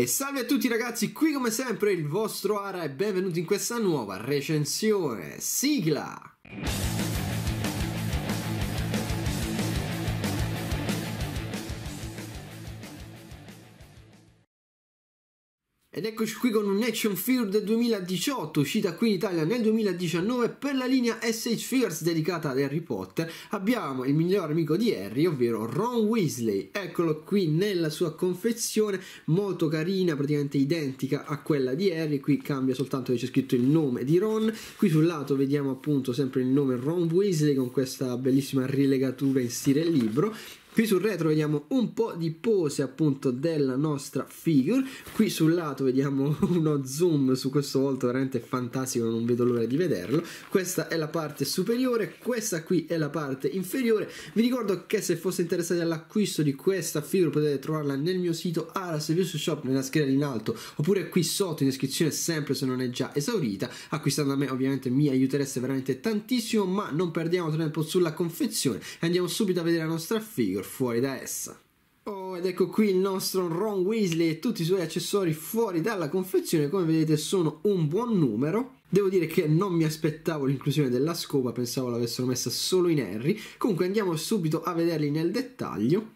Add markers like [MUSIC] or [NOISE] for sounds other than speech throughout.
E salve a tutti ragazzi, qui come sempre il vostro Ara e benvenuti in questa nuova recensione. Sigla! Ed eccoci qui con un action figure del 2018, uscita qui in Italia nel 2019 per la linea SH Figures dedicata ad Harry Potter. Abbiamo il migliore amico di Harry, ovvero Ron Weasley. Eccolo qui nella sua confezione, molto carina, praticamente identica a quella di Harry. Qui cambia soltanto che c'è scritto il nome di Ron. Qui sul lato vediamo appunto sempre il nome Ron Weasley con questa bellissima rilegatura in stile libro qui sul retro vediamo un po' di pose appunto della nostra figure qui sul lato vediamo [LAUGHS] uno zoom su questo volto veramente fantastico non vedo l'ora di vederlo questa è la parte superiore questa qui è la parte inferiore vi ricordo che se foste interessati all'acquisto di questa figure potete trovarla nel mio sito Aras Views Shop nella scheda in alto oppure qui sotto in descrizione sempre se non è già esaurita acquistando a me ovviamente mi aiutereste veramente tantissimo ma non perdiamo tempo sulla confezione e andiamo subito a vedere la nostra figure fuori da essa. Oh, ed ecco qui il nostro Ron Weasley e tutti i suoi accessori fuori dalla confezione, come vedete sono un buon numero. Devo dire che non mi aspettavo l'inclusione della scopa, pensavo l'avessero messa solo in Harry. Comunque andiamo subito a vederli nel dettaglio.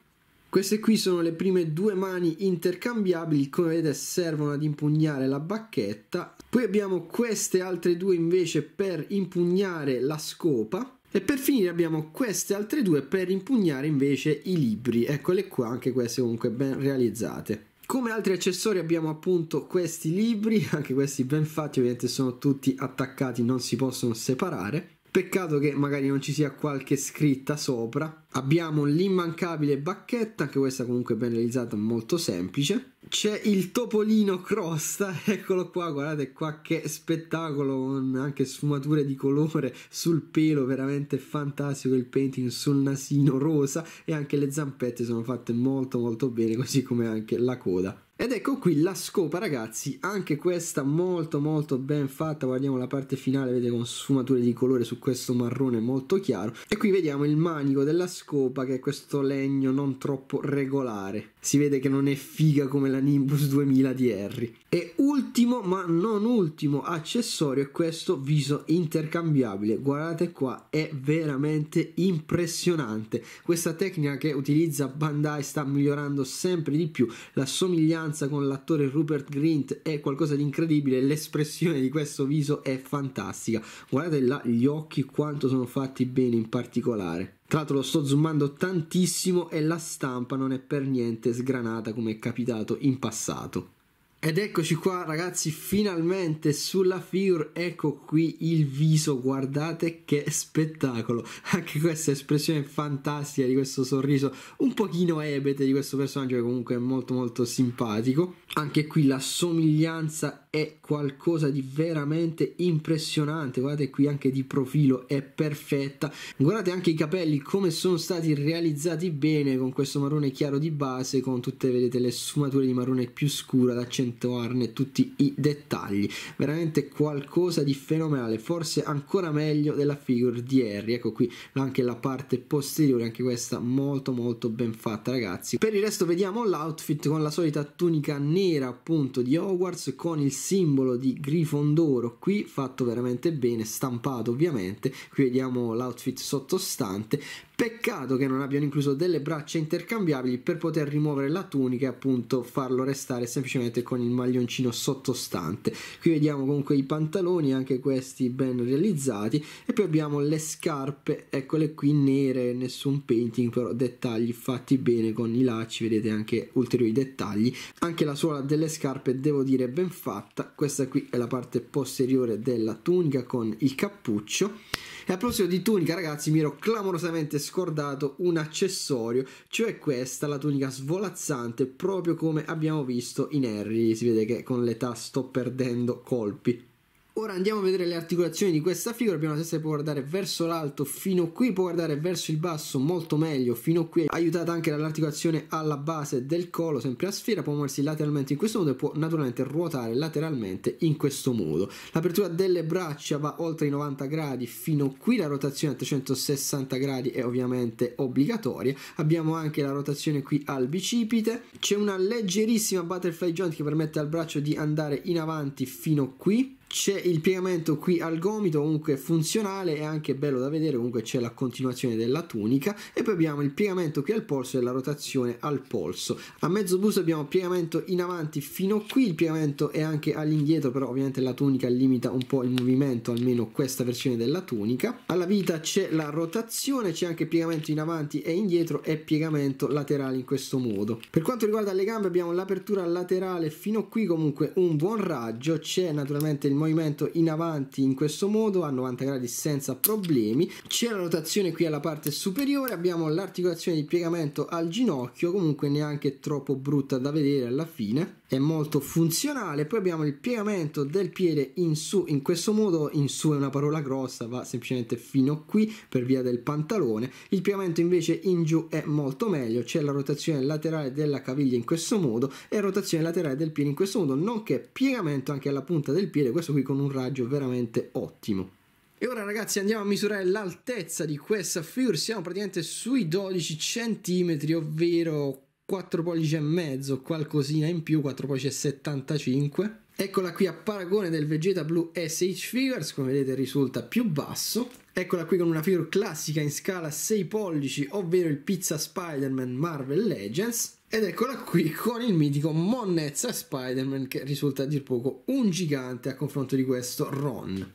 Queste qui sono le prime due mani intercambiabili, come vedete servono ad impugnare la bacchetta. Poi abbiamo queste altre due invece per impugnare la scopa. E per finire abbiamo queste altre due per impugnare invece i libri, eccole qua, anche queste comunque ben realizzate. Come altri accessori abbiamo appunto questi libri, [LAUGHS] anche questi ben fatti, ovviamente sono tutti attaccati, non si possono separare. Peccato che magari non ci sia qualche scritta sopra. Abbiamo l'immancabile bacchetta, anche questa comunque ben realizzata, molto semplice c'è il topolino crosta, [LAUGHS] eccolo qua, guardate qua che spettacolo con anche sfumature di colore sul pelo, veramente fantastico il painting sul nasino rosa e anche le zampette sono fatte molto molto bene, così come anche la coda. Ed ecco qui la scopa ragazzi, anche questa molto molto ben fatta, guardiamo la parte finale, vedete con sfumature di colore su questo marrone molto chiaro e qui vediamo il manico della scopa che è questo legno non troppo regolare si vede che non è figa come la Nimbus 2000 di Harry. E ultimo, ma non ultimo, accessorio è questo viso intercambiabile. Guardate qua, è veramente impressionante. Questa tecnica che utilizza Bandai sta migliorando sempre di più. La somiglianza con l'attore Rupert Grint è qualcosa di incredibile. L'espressione di questo viso è fantastica. Guardate là gli occhi quanto sono fatti bene in particolare. Tra l'altro lo sto zoomando tantissimo e la stampa non è per niente sgranata come è capitato in passato. Ed eccoci qua ragazzi, finalmente sulla figure, ecco qui il viso, guardate che spettacolo, anche questa espressione fantastica di questo sorriso un pochino ebete di questo personaggio che comunque è molto molto simpatico, anche qui la somiglianza è qualcosa di veramente impressionante guardate qui anche di profilo è perfetta guardate anche i capelli come sono stati realizzati bene con questo marrone chiaro di base con tutte vedete le sfumature di marrone più scura ad accentuarne tutti i dettagli veramente qualcosa di fenomenale forse ancora meglio della figure di Harry ecco qui anche la parte posteriore anche questa molto molto ben fatta ragazzi per il resto vediamo l'outfit con la solita tunica nera appunto di Hogwarts con il simbolo di Grifondoro qui fatto veramente bene, stampato ovviamente, qui vediamo l'outfit sottostante, Peccato che non abbiano incluso delle braccia intercambiabili per poter rimuovere la tunica e appunto farlo restare semplicemente con il maglioncino sottostante. Qui vediamo comunque i pantaloni, anche questi ben realizzati, e poi abbiamo le scarpe, eccole qui nere, nessun painting, però dettagli fatti bene con i lacci, vedete anche ulteriori dettagli. Anche la suola delle scarpe devo dire ben fatta, questa qui è la parte posteriore della tunica con il cappuccio e a proposito di tunica, ragazzi, mi ero clamorosamente scordato un accessorio, cioè questa, la tunica svolazzante, proprio come abbiamo visto in Harry. Si vede che con l'età sto perdendo colpi. Ora andiamo a vedere le articolazioni di questa figura, Abbiamo la può guardare verso l'alto fino qui, può guardare verso il basso molto meglio fino qui, aiutata anche dall'articolazione alla base del collo, sempre a sfera, può muoversi lateralmente in questo modo e può naturalmente ruotare lateralmente in questo modo. L'apertura delle braccia va oltre i 90 gradi fino qui, la rotazione a 360 gradi è ovviamente obbligatoria, abbiamo anche la rotazione qui al bicipite, c'è una leggerissima butterfly joint che permette al braccio di andare in avanti fino qui, c'è il piegamento qui al gomito comunque funzionale e anche bello da vedere comunque c'è la continuazione della tunica e poi abbiamo il piegamento qui al polso e la rotazione al polso a mezzo busto abbiamo piegamento in avanti fino qui il piegamento è anche all'indietro però ovviamente la tunica limita un po' il movimento almeno questa versione della tunica alla vita c'è la rotazione c'è anche piegamento in avanti e indietro e piegamento laterale in questo modo per quanto riguarda le gambe abbiamo l'apertura laterale fino qui comunque un buon raggio c'è naturalmente il movimento in avanti in questo modo a 90 gradi senza problemi c'è la rotazione qui alla parte superiore abbiamo l'articolazione di piegamento al ginocchio comunque neanche troppo brutta da vedere alla fine è molto funzionale poi abbiamo il piegamento del piede in su in questo modo in su è una parola grossa va semplicemente fino qui per via del pantalone il piegamento invece in giù è molto meglio c'è la rotazione laterale della caviglia in questo modo e rotazione laterale del piede in questo modo nonché piegamento anche alla punta del piede questo qui con un raggio veramente ottimo e ora ragazzi andiamo a misurare l'altezza di questa figure, siamo praticamente sui 12 cm, ovvero 4 pollici e mezzo, qualcosina in più, 4 pollici e 75. Eccola qui a paragone del Vegeta Blue SH Figures, come vedete risulta più basso. Eccola qui con una figure classica in scala 6 pollici, ovvero il Pizza Spider-Man Marvel Legends. Ed eccola qui con il mitico Monnezza Spider-Man che risulta a dir poco un gigante a confronto di questo Ron.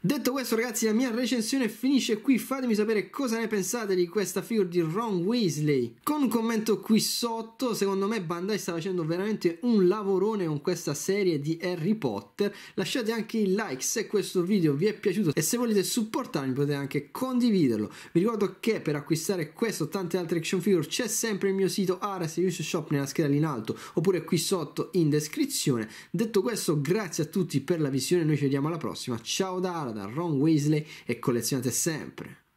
Detto questo ragazzi la mia recensione finisce qui, fatemi sapere cosa ne pensate di questa figura di Ron Weasley con un commento qui sotto, secondo me Bandai sta facendo veramente un lavorone con questa serie di Harry Potter, lasciate anche il like se questo video vi è piaciuto e se volete supportarmi potete anche condividerlo, vi ricordo che per acquistare questo e tante altre action figure c'è sempre il mio sito Ares Use Shop nella scheda lì in alto oppure qui sotto in descrizione, detto questo grazie a tutti per la visione, noi ci vediamo alla prossima, ciao da Ares! da Ron Weasley e collezionate sempre.